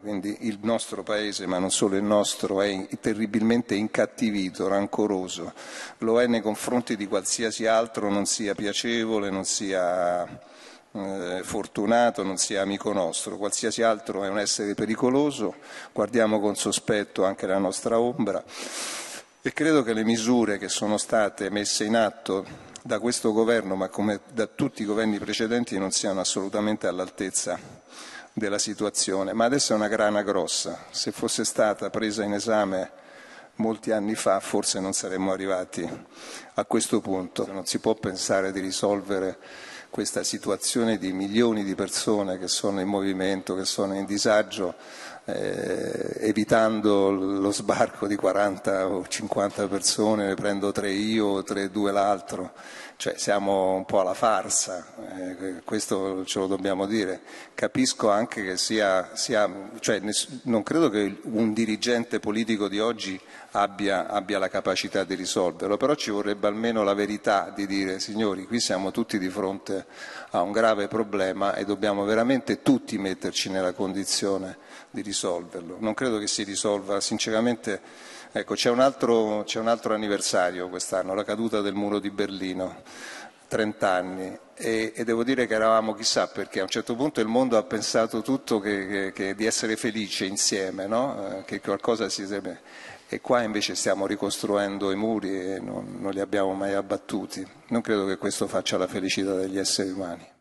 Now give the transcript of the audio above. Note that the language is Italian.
Quindi il nostro paese, ma non solo il nostro, è terribilmente incattivito, rancoroso. Lo è nei confronti di qualsiasi altro non sia piacevole, non sia eh, fortunato, non sia amico nostro. Qualsiasi altro è un essere pericoloso, guardiamo con sospetto anche la nostra ombra. E credo che le misure che sono state messe in atto da questo governo, ma come da tutti i governi precedenti, non siano assolutamente all'altezza della situazione, ma adesso è una grana grossa. Se fosse stata presa in esame molti anni fa forse non saremmo arrivati a questo punto. Non si può pensare di risolvere questa situazione di milioni di persone che sono in movimento, che sono in disagio, eh, evitando lo sbarco di 40 o 50 persone, ne prendo tre io, tre due l'altro, cioè siamo un po' alla farsa, eh, questo ce lo dobbiamo dire. Capisco anche che sia, sia cioè, non credo che un dirigente politico di oggi abbia, abbia la capacità di risolverlo, però ci vorrebbe almeno la verità di dire signori, qui siamo tutti di fronte a un grave problema e dobbiamo veramente tutti metterci nella condizione di risolverlo risolverlo. Non credo che si risolva, sinceramente, ecco, c'è un, altro, c'è un altro anniversario quest'anno, la caduta del muro di Berlino. 30 anni e, e, devo dire che eravamo chissà perché a un certo punto il mondo ha pensato tutto che, che, che di essere felice insieme, no? Eh, che qualcosa si sarebbe... E qua invece stiamo ricostruendo i muri e non, non li abbiamo mai abbattuti. Non credo che questo faccia la felicità degli esseri umani.